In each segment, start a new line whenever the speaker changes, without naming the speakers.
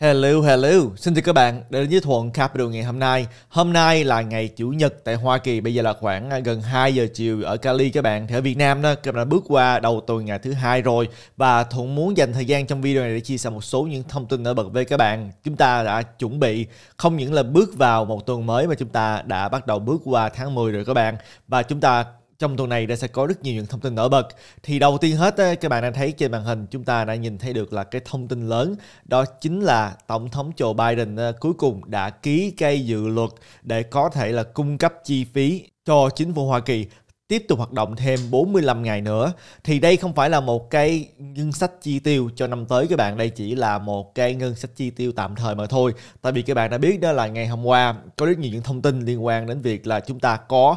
Hello, hello. Xin chào các bạn đến với Thuận Capital ngày hôm nay. Hôm nay là ngày Chủ nhật tại Hoa Kỳ, bây giờ là khoảng à, gần 2 giờ chiều ở Cali các bạn. Thì ở Việt Nam đó, các bạn đã bước qua đầu tuần ngày thứ hai rồi và Thuận muốn dành thời gian trong video này để chia sẻ một số những thông tin nổi bật với các bạn. Chúng ta đã chuẩn bị không những là bước vào một tuần mới mà chúng ta đã bắt đầu bước qua tháng 10 rồi các bạn và chúng ta trong tuần này đã sẽ có rất nhiều những thông tin nổi bật. Thì đầu tiên hết các bạn đang thấy trên màn hình chúng ta đã nhìn thấy được là cái thông tin lớn đó chính là tổng thống Joe Biden cuối cùng đã ký cây dự luật để có thể là cung cấp chi phí cho chính phủ Hoa Kỳ tiếp tục hoạt động thêm 45 ngày nữa thì đây không phải là một cái ngân sách chi tiêu cho năm tới các bạn đây chỉ là một cái ngân sách chi tiêu tạm thời mà thôi tại vì các bạn đã biết đó là ngày hôm qua có rất nhiều những thông tin liên quan đến việc là chúng ta có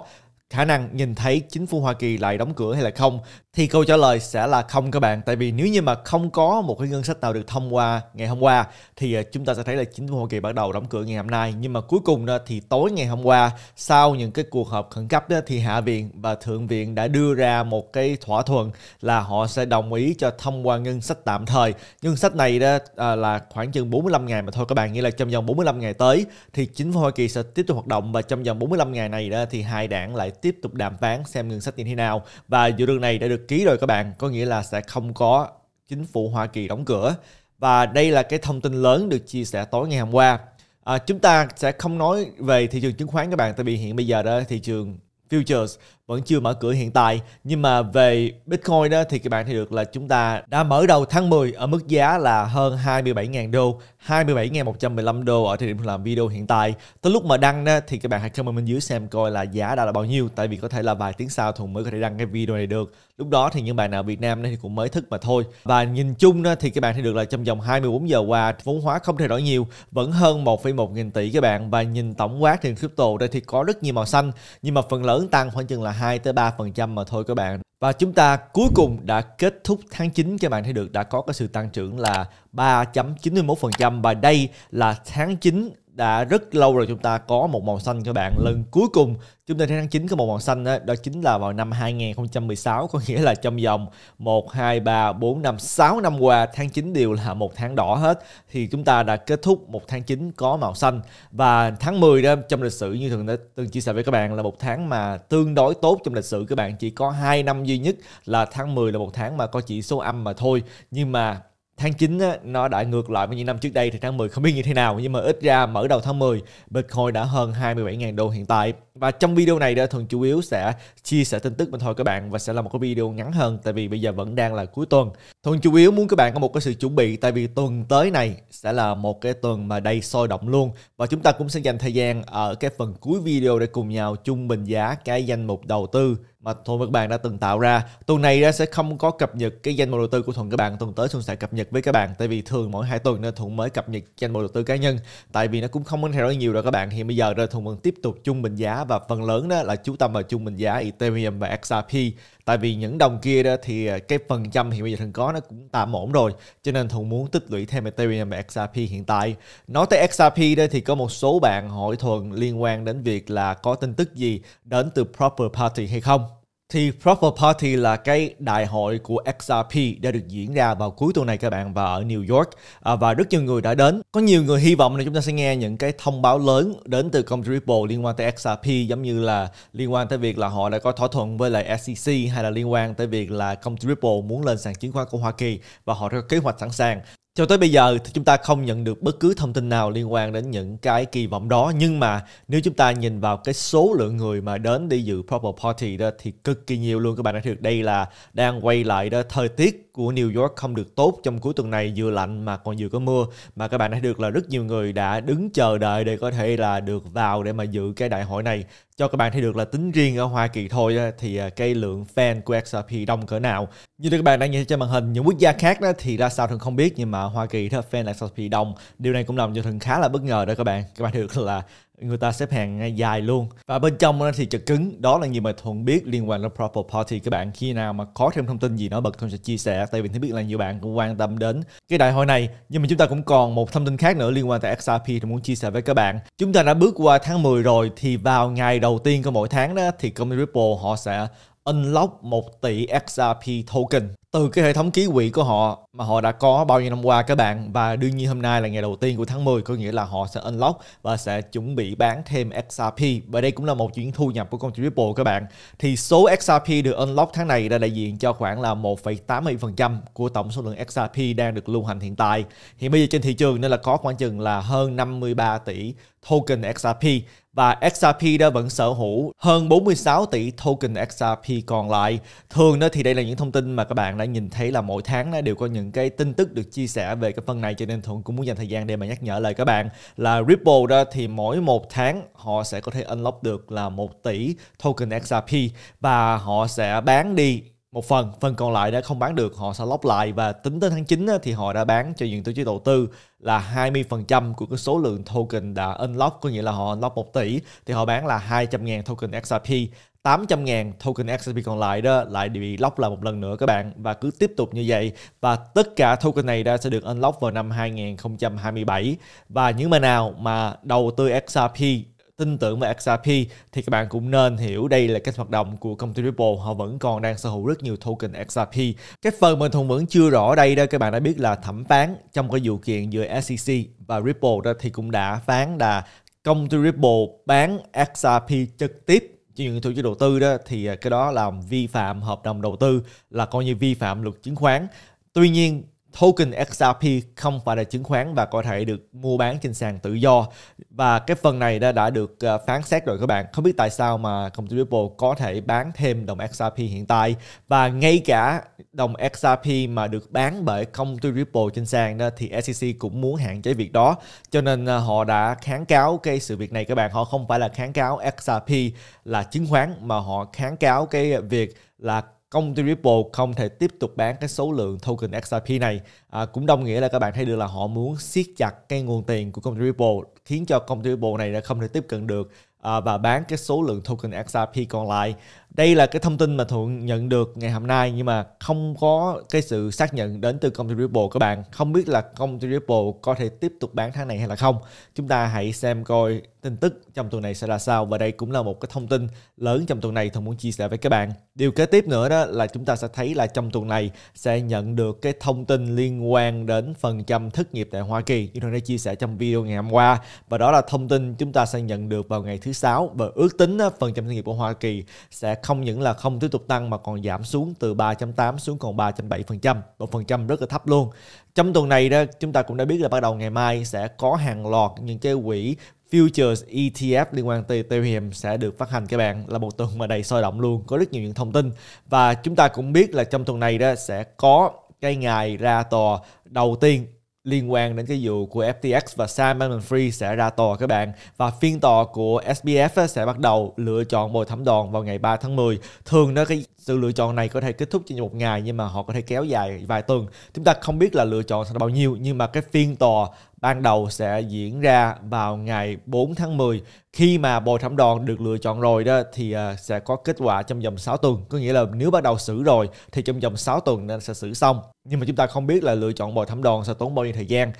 khả năng nhìn thấy chính phủ Hoa Kỳ lại đóng cửa hay là không thì câu trả lời sẽ là không các bạn tại vì nếu như mà không có một cái ngân sách nào được thông qua ngày hôm qua thì ờ, chúng ta sẽ thấy là chính phủ Hoa Kỳ bắt đầu đóng cửa ngày hôm nay nhưng mà cuối cùng đó thì tối ngày hôm qua sau những cái cuộc họp khẩn cấp đó thì Hạ viện và Thượng viện đã đưa ra một cái thỏa thuận là họ sẽ đồng ý cho thông qua ngân sách tạm thời ngân sách này đó ờ, là khoảng chừng 45 ngày mà thôi các bạn nghĩa là trong vòng 45 ngày tới thì chính phủ Hoa Kỳ sẽ tiếp tục hoạt động và trong vòng 45 ngày này đó thì hai đảng lại tiếp tục đàm phán xem ngân sách như thế nào và dự luật này đã được ký rồi các bạn có nghĩa là sẽ không có chính phủ Hoa Kỳ đóng cửa và đây là cái thông tin lớn được chia sẻ tối ngày hôm qua à, chúng ta sẽ không nói về thị trường chứng khoán các bạn tại vì hiện bây giờ đó thị trường futures vẫn chưa mở cửa hiện tại nhưng mà về Bitcoin đó thì các bạn thấy được là chúng ta đã mở đầu tháng 10 ở mức giá là hơn 27.000 đô 27.115 đô ở thời điểm làm video hiện tại tới lúc mà đăng đó thì các bạn hãy comment bên dưới xem coi là giá đã là bao nhiêu tại vì có thể là vài tiếng sau Thùng mới có thể đăng cái video này được lúc đó thì những bạn nào Việt Nam thì cũng mới thức mà thôi và nhìn chung đó thì các bạn thấy được là trong vòng 24 giờ qua vốn hóa không thay đổi nhiều vẫn hơn 1,1 nghìn tỷ các bạn và nhìn tổng quát thì crypto đây thì có rất nhiều màu xanh nhưng mà phần lớn tăng khoảng chừng là 2 tới 3% mà thôi các bạn. Và chúng ta cuối cùng đã kết thúc tháng 9 các bạn thấy được đã có cái sự tăng trưởng là 3.91% và đây là tháng 9 đã rất lâu rồi chúng ta có một màu xanh cho bạn lần cuối cùng chúng ta thấy tháng 9 có một màu xanh đó, đó chính là vào năm 2016 có nghĩa là trong vòng 1, 2, 3, 4, 5, 6 năm qua tháng 9 đều là một tháng đỏ hết thì chúng ta đã kết thúc một tháng 9 có màu xanh và tháng 10 đó trong lịch sử như thường đã từng chia sẻ với các bạn là một tháng mà tương đối tốt trong lịch sử các bạn chỉ có 2 năm duy nhất là tháng 10 là một tháng mà có chỉ số âm mà thôi nhưng mà tháng 9 á, nó đã ngược lại với những năm trước đây thì tháng 10 không biết như thế nào nhưng mà ít ra mở đầu tháng 10 Bitcoin đã hơn 27.000 đô hiện tại và trong video này đó Thuần chủ yếu sẽ chia sẻ tin tức mình thôi các bạn và sẽ là một cái video ngắn hơn tại vì bây giờ vẫn đang là cuối tuần. thường chủ yếu muốn các bạn có một cái sự chuẩn bị tại vì tuần tới này sẽ là một cái tuần mà đầy sôi động luôn và chúng ta cũng sẽ dành thời gian ở cái phần cuối video để cùng nhau chung bình giá cái danh mục đầu tư mà Thuận các bạn đã từng tạo ra. Tuần này sẽ không có cập nhật cái danh mục đầu tư của Thuận các bạn. Tuần tới Thuận sẽ cập nhật với các bạn. Tại vì thường mỗi hai tuần nên Thuận mới cập nhật danh mục đầu tư cá nhân. Tại vì nó cũng không có theo dõi nhiều rồi các bạn. thì bây giờ rồi Thuận vẫn tiếp tục chung bình giá và phần lớn đó là chú tâm vào trung bình giá Ethereum và XRP tại vì những đồng kia đó thì à, cái phần trăm hiện bây giờ thường có nó cũng tạm ổn rồi cho nên thuận muốn tích lũy thêm Ethereum và XRP hiện tại nói tới XRP đây thì có một số bạn hỏi thuận liên quan đến việc là có tin tức gì đến từ proper party hay không thì Proper Party là cái đại hội của XRP đã được diễn ra vào cuối tuần này các bạn và ở New York à, và rất nhiều người đã đến. Có nhiều người hy vọng là chúng ta sẽ nghe những cái thông báo lớn đến từ công ty Ripple liên quan tới XRP giống như là liên quan tới việc là họ đã có thỏa thuận với lại SEC hay là liên quan tới việc là công ty Ripple muốn lên sàn chứng khoán của Hoa Kỳ và họ đã có kế hoạch sẵn sàng cho tới bây giờ thì chúng ta không nhận được bất cứ thông tin nào liên quan đến những cái kỳ vọng đó nhưng mà nếu chúng ta nhìn vào cái số lượng người mà đến đi dự proper Party đó thì cực kỳ nhiều luôn các bạn đã được đây là đang quay lại đó thời tiết của New York không được tốt trong cuối tuần này vừa lạnh mà còn vừa có mưa mà các bạn đã được là rất nhiều người đã đứng chờ đợi để có thể là được vào để mà dự cái đại hội này cho các bạn thấy được là tính riêng ở Hoa Kỳ thôi thì à, cái lượng fan của XRP đông cỡ nào. Như các bạn đang nhìn trên màn hình, những quốc gia khác đó thì ra sao thường không biết nhưng mà Hoa Kỳ thì fan XRP đông. Điều này cũng làm cho thường khá là bất ngờ đó các bạn. Các bạn thấy được là người ta xếp hàng ngay dài luôn và bên trong nó thì chật cứng đó là gì mà thuận biết liên quan đến proper party các bạn khi nào mà có thêm thông tin gì nó bật thuận sẽ chia sẻ tại vì thấy biết là nhiều bạn cũng quan tâm đến cái đại hội này nhưng mà chúng ta cũng còn một thông tin khác nữa liên quan tới XRP thì muốn chia sẻ với các bạn chúng ta đã bước qua tháng 10 rồi thì vào ngày đầu tiên của mỗi tháng đó thì công ty Ripple họ sẽ unlock 1 tỷ XRP token từ cái hệ thống ký quỹ của họ mà họ đã có bao nhiêu năm qua các bạn và đương nhiên hôm nay là ngày đầu tiên của tháng 10 có nghĩa là họ sẽ unlock và sẽ chuẩn bị bán thêm XRP và đây cũng là một chuyến thu nhập của con Triple các bạn thì số XRP được unlock tháng này đã đại diện cho khoảng là 1,87% của tổng số lượng XRP đang được lưu hành hiện tại hiện bây giờ trên thị trường nên là có khoảng chừng là hơn 53 tỷ token XRP và XRP đã vẫn sở hữu hơn 46 tỷ token XRP còn lại. Thường đó thì đây là những thông tin mà các bạn đã nhìn thấy là mỗi tháng đó đều có những cái tin tức được chia sẻ về cái phần này cho nên Thuận cũng muốn dành thời gian để mà nhắc nhở lại các bạn là Ripple đó thì mỗi một tháng họ sẽ có thể unlock được là 1 tỷ token XRP và họ sẽ bán đi một phần phần còn lại đã không bán được họ sẽ lóc lại và tính tới tháng 9 thì họ đã bán cho những tổ chức đầu tư là 20% của cái số lượng token đã unlock có nghĩa là họ unlock 1 tỷ thì họ bán là 200.000 token XRP 800.000 token XRP còn lại đó lại bị lock lại một lần nữa các bạn và cứ tiếp tục như vậy và tất cả token này đã sẽ được unlock vào năm 2027 và những mà nào mà đầu tư XRP tin tưởng vào XRP thì các bạn cũng nên hiểu đây là cách hoạt động của công ty Ripple. Họ vẫn còn đang sở hữu rất nhiều token XRP. Cái phần mình thùng vẫn chưa rõ đây đó các bạn đã biết là thẩm phán trong cái vụ kiện giữa SEC và Ripple đó thì cũng đã phán là công ty Ripple bán XRP trực tiếp cho những tổ chức đầu tư đó thì à, cái đó là vi phạm hợp đồng đầu tư là coi như vi phạm luật chứng khoán. Tuy nhiên token XRP không phải là chứng khoán và có thể được mua bán trên sàn tự do và cái phần này đã, đã được ờ, phán xét rồi các bạn không biết tại sao mà công ty Ripple có thể bán thêm đồng XRP hiện tại và ngay cả đồng XRP mà được bán bởi công ty Ripple trên sàn đó thì SEC cũng muốn hạn chế việc đó cho nên ờ, họ đã kháng cáo cái sự việc này các bạn họ không phải là kháng cáo XRP là chứng khoán mà họ kháng cáo cái việc là công ty Ripple không thể tiếp tục bán cái số lượng token XRP này à, cũng đồng nghĩa là các bạn thấy được là họ muốn siết chặt cái nguồn tiền của công ty Ripple khiến cho công ty Ripple này đã không thể tiếp cận được à, và bán cái số lượng token XRP còn lại đây là cái thông tin mà thuận nhận được ngày hôm nay nhưng mà không có cái sự xác nhận đến từ công ty ripple các bạn không biết là công ty ripple có thể tiếp tục bán tháng này hay là không chúng ta hãy xem coi tin tức trong tuần này sẽ là sao và đây cũng là một cái thông tin lớn trong tuần này thuận muốn chia sẻ với các bạn điều kế tiếp nữa đó là chúng ta sẽ thấy là trong tuần này sẽ nhận được cái thông tin liên quan đến phần trăm thất nghiệp tại hoa kỳ như thuận đã chia sẻ trong video ngày hôm qua và đó là thông tin chúng ta sẽ nhận được vào ngày thứ sáu và ước tính phần trăm thất nghiệp của hoa kỳ sẽ không những là không tiếp tục tăng mà còn giảm xuống từ 3.8 xuống còn 3.7%, một phần trăm rất là thấp luôn. Trong tuần này đó chúng ta cũng đã biết là bắt đầu ngày mai sẽ có hàng loạt những cái quỹ futures ETF liên quan tới tiêu hiểm sẽ được phát hành các bạn là một tuần mà đầy sôi động luôn có rất nhiều những thông tin và chúng ta cũng biết là trong tuần này đó sẽ có cái ngày ra tòa đầu tiên liên quan đến cái vụ của FTX và Sam Bankman-Fried sẽ ra tòa các bạn và phiên tòa của SBF sẽ bắt đầu lựa chọn bồi thẩm đoàn vào ngày 3 tháng 10 thường đó cái sự lựa chọn này có thể kết thúc trong một ngày nhưng mà họ có thể kéo dài vài tuần chúng ta không biết là lựa chọn sẽ là bao nhiêu nhưng mà cái phiên tòa ban đầu sẽ diễn ra vào ngày 4 tháng 10 khi mà bồi thẩm đoàn được lựa chọn rồi đó thì à, sẽ có kết quả trong vòng 6 tuần có nghĩa là nếu bắt đầu xử rồi thì trong vòng 6 tuần nên sẽ xử xong nhưng mà chúng ta không biết là lựa chọn bồi thẩm đoàn sẽ tốn bao nhiêu thời gian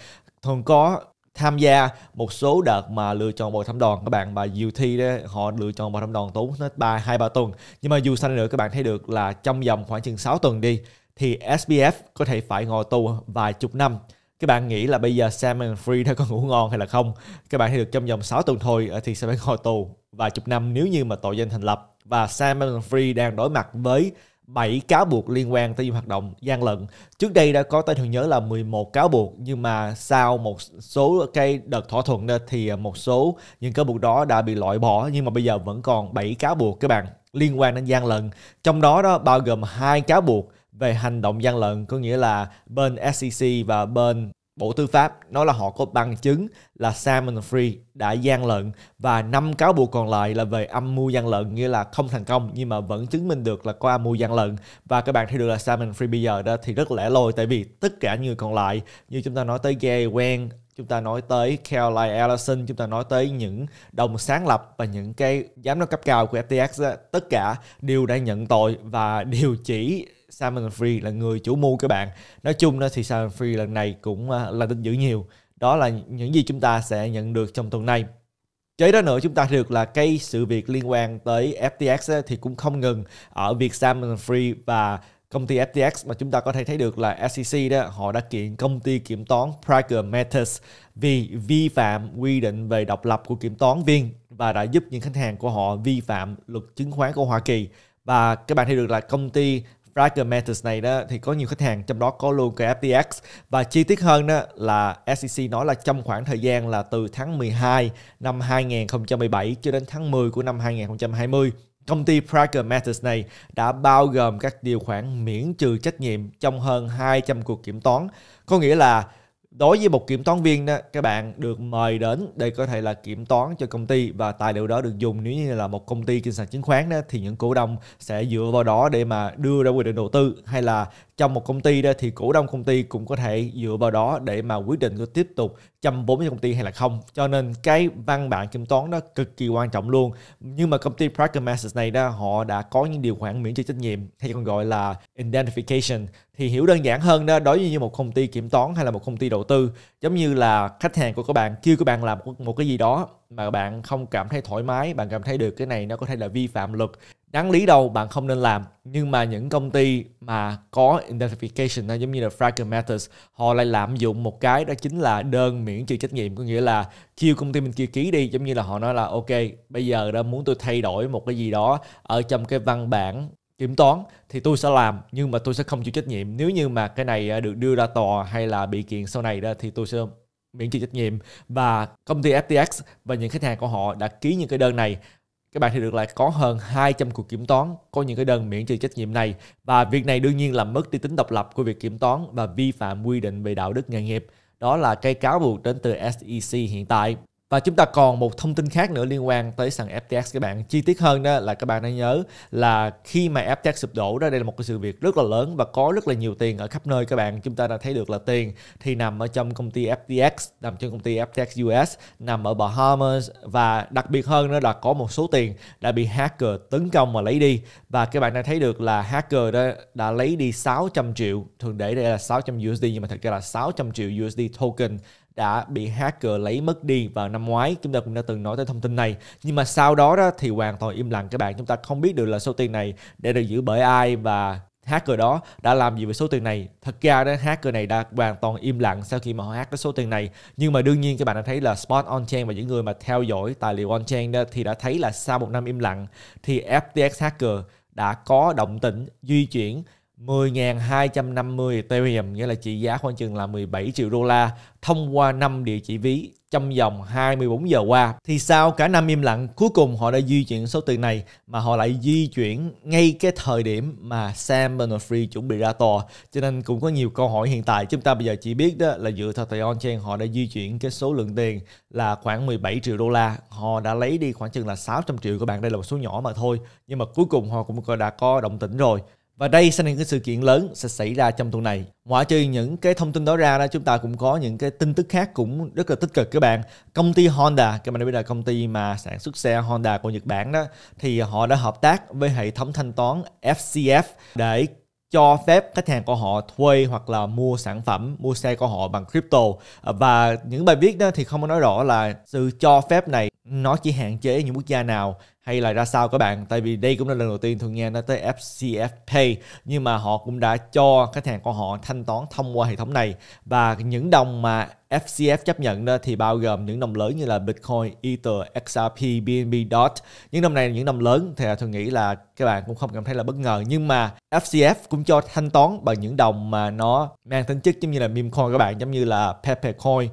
thường có tham gia một số đợt mà lựa chọn bồi thẩm đoàn các bạn mà dự thi đó họ lựa chọn bồi thẩm đoàn tốn hết ba hai ba tuần nhưng mà dù sao nữa các bạn thấy được là trong vòng khoảng chừng 6 tuần đi thì SBF có thể phải ngồi tù vài chục năm các bạn nghĩ là bây giờ Salmon Free đã có ngủ ngon hay là không các bạn thấy được trong vòng 6 tuần thôi ờ, thì sẽ phải ngồi tù và chục năm nếu như mà tội danh thành lập và Salmon Free đang đối mặt với 7 cáo buộc liên quan tới hoạt động gian lận. Trước đây đã có tên thường nhớ là 11 cáo buộc nhưng mà sau một số cái đợt thỏa thuận đó thì ờ, một số những cáo buộc đó đã bị loại bỏ nhưng mà bây giờ vẫn còn 7 cáo buộc các bạn liên quan đến gian lận. Trong đó đó bao gồm hai cáo buộc về hành động gian lận có nghĩa là bên SEC và bên Bộ Tư pháp nói là họ có bằng chứng là Salmon Free đã gian lận và năm cáo buộc còn lại là về âm mưu gian lận nghĩa là không thành công nhưng mà vẫn chứng minh được là có âm mưu gian lận và các bạn thấy được là Salmon Free bây giờ đó thì rất lẻ loi tại vì tất cả những người còn lại như chúng ta nói tới Gay Wang chúng ta nói tới Caroline Ellison, chúng ta nói tới những đồng sáng lập và những cái giám đốc cấp cao của FTX, đó, tất cả đều đã nhận tội và đều chỉ Simon Free là người chủ mưu các bạn nói chung đó thì Simon Free lần này cũng à, là tin dữ nhiều đó là những gì chúng ta sẽ nhận được trong tuần này Chế đó nữa chúng ta được là cái sự việc liên quan tới FTX thì cũng không ngừng ở việc Simon Free và công ty FTX mà chúng ta có thể thấy được là SEC đó họ đã kiện công ty kiểm toán Prager Matters vì vi phạm quy định về độc lập của kiểm toán viên và đã giúp những khách hàng của họ vi phạm luật chứng khoán của Hoa Kỳ và các bạn thấy được là công ty Brighter Matters này đó thì có nhiều khách hàng trong đó có luôn cả FTX và chi tiết hơn đó là SEC nói là trong khoảng thời gian là từ tháng 12 năm 2017 cho đến tháng 10 của năm 2020 Công ty Prager Matters này đã bao gồm các điều khoản miễn trừ trách nhiệm trong hơn 200 cuộc kiểm toán. Có nghĩa là đối với một kiểm toán viên đó các bạn được mời đến để có thể là kiểm toán cho công ty và tài liệu đó được dùng nếu như là một công ty kinh sàn chứng khoán đó thì những cổ đông sẽ dựa vào đó để mà đưa ra quyết định đầu tư hay là trong một công ty đó thì cổ đông công ty cũng có thể dựa vào đó để mà quyết định có tiếp tục chăm vốn cho công ty hay là không cho nên cái văn bản kiểm toán đó cực kỳ quan trọng luôn nhưng mà công ty Pragmasis này đó họ đã có những điều khoản miễn trừ trách nhiệm hay còn gọi là identification thì hiểu đơn giản hơn đó đối với như một công ty kiểm toán hay là một công ty đầu tư giống như là khách hàng của các bạn kêu các bạn làm một cái gì đó mà bạn không cảm thấy thoải mái bạn cảm thấy được cái này nó có thể là vi phạm luật đáng lý đâu bạn không nên làm nhưng mà những công ty mà có identification giống như là Fracker Matters họ lại lạm dụng một cái đó chính là đơn miễn trừ trách nhiệm có nghĩa là kêu công ty mình kia ký đi giống như là họ nói là ok bây giờ đó muốn tôi thay đổi một cái gì đó ở trong cái văn bản kiểm toán thì tôi sẽ làm nhưng mà tôi sẽ không chịu trách nhiệm nếu như mà cái này à, được đưa ra tòa hay là bị kiện sau này đó thì tôi sẽ miễn trừ trách nhiệm và công ty FTX và những khách hàng của họ đã ký những cái đơn này các bạn thì được lại có hơn 200 cuộc kiểm toán có những cái đơn miễn trừ trách nhiệm này và việc này đương nhiên làm mất đi tính độc lập của việc kiểm toán và vi phạm quy định về đạo đức nghề nghiệp. Đó là cái cáo buộc đến từ SEC hiện tại và chúng ta còn một thông tin khác nữa liên quan tới sàn FTX các bạn chi tiết hơn đó là các bạn nên nhớ là khi mà FTX sụp đổ đó đây là một cái sự việc rất là lớn và có rất là nhiều tiền ở khắp nơi các bạn chúng ta đã thấy được là tiền thì nằm ở trong công ty FTX nằm trong công ty FTX US nằm ở Bahamas và đặc biệt hơn nữa là có một số tiền đã bị hacker tấn công và lấy đi và các bạn đã thấy được là hacker đó đã lấy đi 600 triệu thường để đây là 600 USD nhưng mà thật ra là 600 triệu USD token đã bị hacker lấy mất đi vào năm ngoái chúng ta cũng đã từng nói tới thông tin này nhưng mà sau đó, đó thì hoàn toàn im lặng các bạn chúng ta không biết được là số tiền này để được giữ bởi ai và hacker đó đã làm gì với số tiền này thật ra đó hacker này đã hoàn toàn im lặng sau khi mà họ hack cái số tiền này nhưng mà đương nhiên các bạn đã thấy là spot on chain và những người mà theo dõi tài liệu on chain đó thì đã thấy là sau một năm im lặng thì FTX hacker đã có động tĩnh di chuyển 10.250 Ethereum nghĩa là trị giá khoảng chừng là 17 triệu đô la thông qua năm địa chỉ ví trong vòng 24 giờ qua. Thì sau cả năm im lặng, cuối cùng họ đã di chuyển số tiền này mà họ lại di chuyển ngay cái thời điểm mà Sam Berners-Free chuẩn bị ra tòa. Cho nên cũng có nhiều câu hỏi hiện tại. Chúng ta bây giờ chỉ biết đó là dựa theo tài on-chain họ đã di chuyển cái số lượng tiền là khoảng 17 triệu đô la. Họ đã lấy đi khoảng chừng là 600 triệu các bạn. Đây là một số nhỏ mà thôi. Nhưng mà cuối cùng họ cũng đã có động tĩnh rồi. Và đây sẽ là những cái sự kiện lớn sẽ xảy ra trong tuần này. Ngoại trừ những cái thông tin đó ra đó, chúng ta cũng có những cái tin tức khác cũng rất là tích cực các bạn. Công ty Honda, các bạn đã biết là công ty mà sản xuất xe Honda của Nhật Bản đó, thì họ đã hợp tác với hệ thống thanh toán FCF để cho phép khách hàng của họ thuê hoặc là mua sản phẩm, mua xe của họ bằng crypto. Và những bài viết đó thì không có nói rõ là sự cho phép này nó chỉ hạn chế những quốc gia nào hay là ra sao các bạn tại vì đây cũng là lần đầu tiên thường nghe nói tới FCF Pay nhưng mà họ cũng đã cho khách hàng của họ thanh toán thông qua hệ thống này và những đồng mà FCF chấp nhận đó thì bao gồm những đồng lớn như là Bitcoin, Ether, XRP, BNB, DOT. Những đồng này là những đồng lớn thì tôi nghĩ là các bạn cũng không cảm thấy là bất ngờ nhưng mà FCF cũng cho thanh toán bằng những đồng mà nó mang tính chất giống như là meme coin các bạn giống như là Pepe coin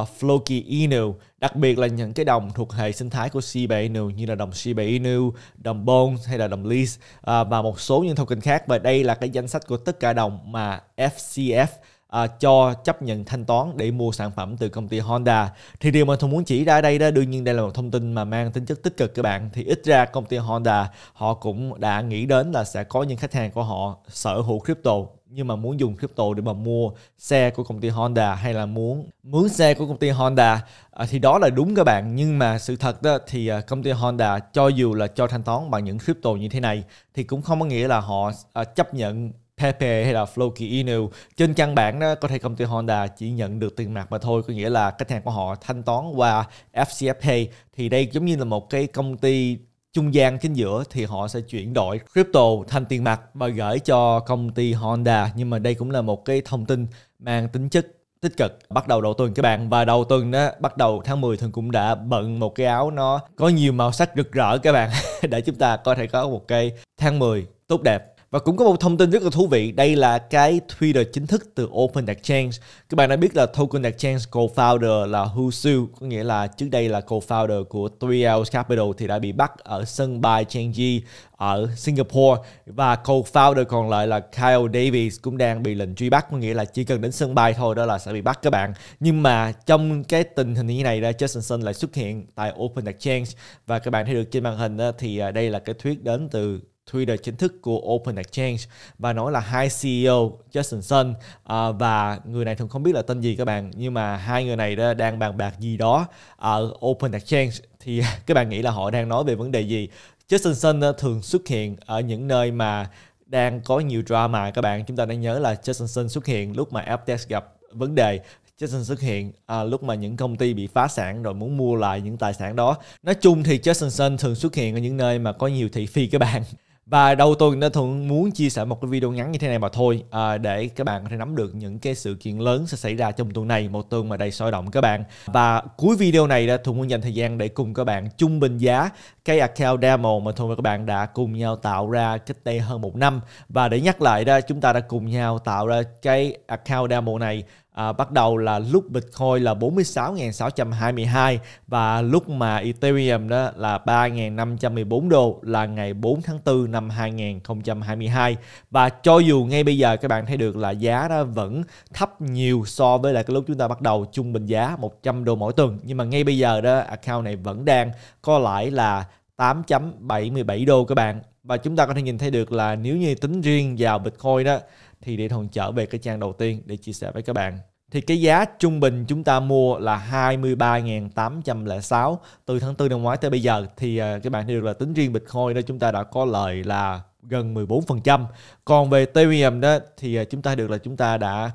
uh, Floki Inu, đặc biệt là những cái đồng thuộc hệ sinh thái của Shiba Inu như là đồng Shiba Inu, đồng Bones hay là đồng Lease uh, à, và một số những token khác. Và đây là cái danh sách của tất cả đồng mà FCF à, cho chấp nhận thanh toán để mua sản phẩm từ công ty Honda. Thì điều mà Thùng muốn chỉ ra đây đó đương nhiên đây là một thông tin mà mang tính chất tích cực các bạn thì ít ra công ty Honda họ cũng đã nghĩ đến là sẽ có những khách hàng của họ sở hữu crypto nhưng mà muốn dùng crypto để mà mua xe của công ty Honda hay là muốn mướn xe của công ty Honda à, thì đó là đúng các bạn nhưng mà sự thật đó thì à, công ty Honda cho dù là cho thanh toán bằng những crypto như thế này thì cũng không có nghĩa là họ à, chấp nhận Pepe hay là Floki Inu trên căn bản đó có thể công ty Honda chỉ nhận được tiền mặt mà thôi có nghĩa là khách hàng của họ thanh toán qua FCF thì đây giống như là một cái công ty trung gian chính giữa thì họ sẽ chuyển đổi crypto thành tiền mặt và gửi cho công ty Honda nhưng mà đây cũng là một cái thông tin mang tính chất tích cực bắt đầu đầu tuần các bạn và đầu tuần đó bắt đầu tháng 10 thường cũng đã bận một cái áo nó có nhiều màu sắc rực rỡ các bạn để chúng ta có thể có một cái tháng 10 tốt đẹp và cũng có một thông tin rất là thú vị, đây là cái Twitter chính thức từ Open Exchange. Các bạn đã biết là Token Exchange co-founder là Hu Su, có nghĩa là trước đây là co-founder của 3L Capital thì đã bị bắt ở sân bay Changi ở Singapore và co-founder còn lại là Kyle Davis cũng đang bị lệnh truy bắt có nghĩa là chỉ cần đến sân bay thôi đó là sẽ bị bắt các bạn nhưng mà trong cái tình hình như này đó Justin Sun lại xuất hiện tại Open Exchange và các bạn thấy được trên màn hình đó, thì à, đây là cái thuyết đến từ Twitter chính thức của Open Exchange và nói là hai CEO Justin Sun à, và người này thường không biết là tên gì các bạn nhưng mà hai người này đã, đang bàn bạc gì đó ở Open Exchange thì các bạn nghĩ là họ đang nói về vấn đề gì Justin Sun à, thường xuất hiện ở những nơi mà đang có nhiều drama các bạn chúng ta đã nhớ là Justin Sun xuất hiện lúc mà Aptex gặp vấn đề Justin xuất hiện à, lúc mà những công ty bị phá sản rồi muốn mua lại những tài sản đó. Nói chung thì Justin Sun thường xuất hiện ở những nơi mà có nhiều thị phi các bạn và đầu tuần nên thuận muốn chia sẻ một cái video ngắn như thế này mà thôi à, để các bạn có thể nắm được những cái sự kiện lớn sẽ xảy ra trong tuần này một tuần mà đầy sôi động các bạn và cuối video này đã thuận muốn dành thời gian để cùng các bạn trung bình giá cái account demo mà thuận và các bạn đã cùng nhau tạo ra cách đây hơn một năm và để nhắc lại đó chúng ta đã cùng nhau tạo ra cái account demo này à, bắt đầu là lúc Bitcoin là 46.622 và lúc mà Ethereum đó là 3.514 đô là ngày 4 tháng 4 năm 2022 và cho dù ngay bây giờ các bạn thấy được là giá đó vẫn thấp nhiều so với lại cái lúc chúng ta bắt đầu trung bình giá 100 đô mỗi tuần nhưng mà ngay bây giờ đó account này vẫn đang có lãi là 8.77 đô các bạn và chúng ta có thể nhìn thấy được là nếu như tính riêng vào Bitcoin đó thì để Thuận trở về cái trang đầu tiên để chia sẻ với các bạn thì cái giá trung bình chúng ta mua là 23.806 từ tháng 4 năm ngoái tới bây giờ thì à, các bạn hiểu là tính riêng Bitcoin đó chúng ta đã có lời là gần 14%. Còn về Ethereum đó thì à, chúng ta được là chúng ta đã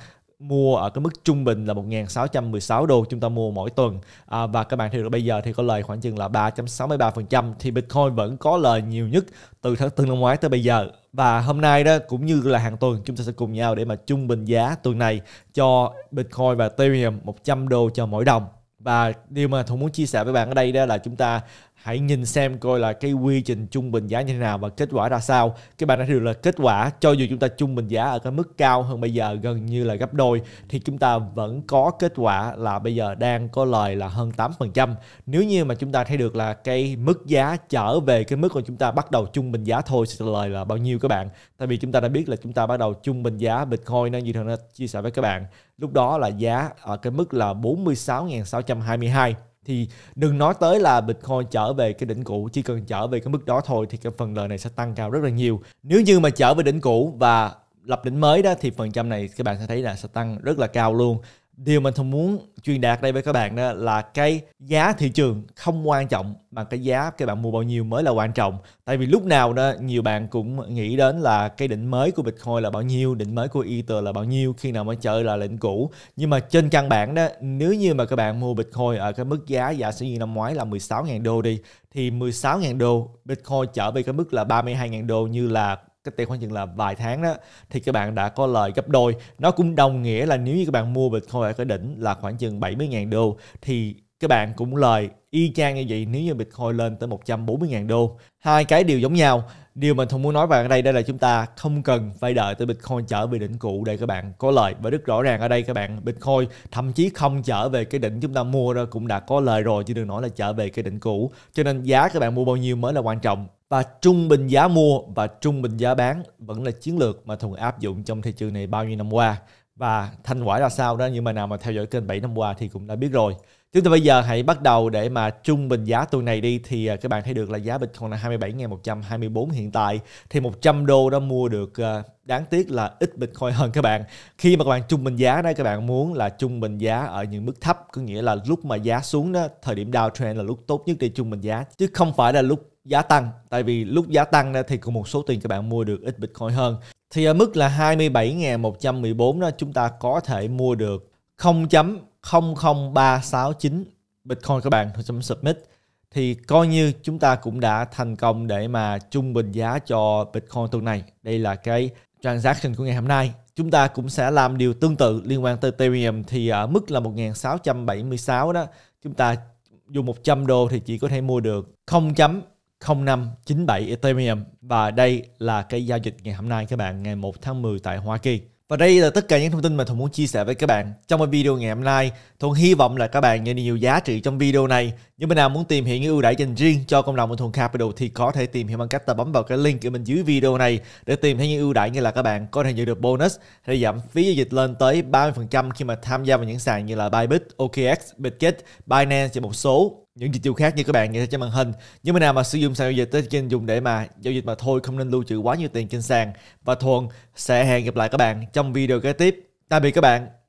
mua ở cái mức trung bình là 1.616 đô chúng ta mua mỗi tuần à, và các bạn thấy được bây giờ thì có lời khoảng chừng là 3.63% thì Bitcoin vẫn có lời nhiều nhất từ tháng tư năm ngoái tới bây giờ và hôm nay đó cũng như là hàng tuần chúng ta sẽ cùng nhau để mà trung bình giá tuần này cho Bitcoin và Ethereum 100 đô cho mỗi đồng và điều mà Thuận muốn chia sẻ với bạn ở đây đó là chúng ta hãy nhìn xem coi là cái quy trình trung bình giá như thế nào và kết quả ra sao các bạn đã thấy được là kết quả cho dù chúng ta trung bình giá ở cái mức cao hơn bây giờ gần như là gấp đôi thì chúng ta vẫn có kết quả là bây giờ đang có lời là hơn 8% nếu như mà chúng ta thấy được là cái mức giá trở về cái mức mà chúng ta bắt đầu trung bình giá thôi sẽ lời là bao nhiêu các bạn tại vì chúng ta đã biết là chúng ta bắt đầu trung bình giá Bitcoin nó như thường đã chia sẻ với các bạn lúc đó là giá ở cái mức là 46.622 thì đừng nói tới là Bitcoin trở về cái đỉnh cũ chỉ cần trở về cái mức đó thôi thì cái phần lời này sẽ tăng cao rất là nhiều nếu như mà trở về đỉnh cũ và lập đỉnh mới đó thì phần trăm này các bạn sẽ thấy là sẽ tăng rất là cao luôn điều mình thường muốn truyền đạt đây với các bạn đó là cái giá thị trường không quan trọng mà cái giá các bạn mua bao nhiêu mới là quan trọng tại vì lúc nào đó nhiều bạn cũng nghĩ đến là cái đỉnh mới của bitcoin là bao nhiêu đỉnh mới của ether là bao nhiêu khi nào mới chơi là lệnh cũ nhưng mà trên căn bản đó nếu như mà các bạn mua bitcoin ở cái mức giá giả sử như năm ngoái là 16.000 đô đi thì 16.000 đô bitcoin trở về cái mức là 32.000 đô như là cái tiền khoảng chừng là vài tháng đó thì các bạn đã có lời gấp đôi nó cũng đồng nghĩa là nếu như các bạn mua Bitcoin ở cái đỉnh là khoảng chừng 70.000 đô thì các bạn cũng lời y chang như vậy nếu như Bitcoin lên tới 140.000 đô hai cái điều giống nhau điều mình không muốn nói với bạn ở đây đây là chúng ta không cần phải đợi tới Bitcoin trở về đỉnh cũ để các bạn có lời và rất rõ ràng ở đây các bạn Bitcoin thậm chí không trở về cái đỉnh chúng ta mua ra cũng đã có lời rồi chứ đừng nói là trở về cái đỉnh cũ cho nên giá các bạn mua bao nhiêu mới là quan trọng và trung bình giá mua và trung bình giá bán vẫn là chiến lược mà Thuận áp dụng trong thị trường này bao nhiêu năm qua và thành quả là sao đó nhưng mà nào mà theo dõi kênh 7 năm qua thì cũng đã biết rồi chúng ta bây giờ hãy bắt đầu để mà trung bình giá tuần này đi thì à, các bạn thấy được là giá Bitcoin là 27.124 hiện tại thì 100 đô đã mua được à, đáng tiếc là ít Bitcoin hơn các bạn khi mà các bạn trung bình giá đó các bạn muốn là trung bình giá ở những mức thấp có nghĩa là lúc mà giá xuống đó thời điểm downtrend là lúc tốt nhất để trung bình giá chứ không phải là lúc giá tăng tại vì lúc giá tăng thì có một số tiền các bạn mua được ít Bitcoin hơn thì ở mức là 27.114 đó chúng ta có thể mua được 0.00369 Bitcoin các bạn trong submit thì coi như chúng ta cũng đã thành công để mà trung bình giá cho Bitcoin tuần này. Đây là cái transaction của ngày hôm nay. Chúng ta cũng sẽ làm điều tương tự liên quan tới Ethereum thì ở mức là 1676 đó, chúng ta dùng 100 đô thì chỉ có thể mua được 0. 0597 Ethereum và đây là cái giao dịch ngày hôm nay các bạn ngày 1 tháng 10 tại Hoa Kỳ. Và đây là tất cả những thông tin mà Thuận muốn chia sẻ với các bạn trong video ngày hôm nay. Thuận hy vọng là các bạn nhận được nhiều giá trị trong video này. Nếu bạn nào muốn tìm hiểu những ưu đãi dành riêng cho cộng đồng của Thuận Capital thì có thể tìm hiểu bằng cách ta bấm vào cái link ở bên dưới video này để tìm thấy những ưu đãi như là các bạn có thể nhận được bonus hay giảm phí giao dịch lên tới 30% khi mà tham gia vào những sàn như là Bybit, OKX, Bitget, Binance và một số những dịch vụ khác như các bạn nhìn thấy trên màn hình. Những bạn nào mà sử dụng sàn giao dịch tới trên dùng để mà giao dịch mà thôi không nên lưu trữ quá nhiều tiền trên sàn. Và Thuần sẽ hẹn gặp lại các bạn trong video kế tiếp. Tạm biệt các bạn.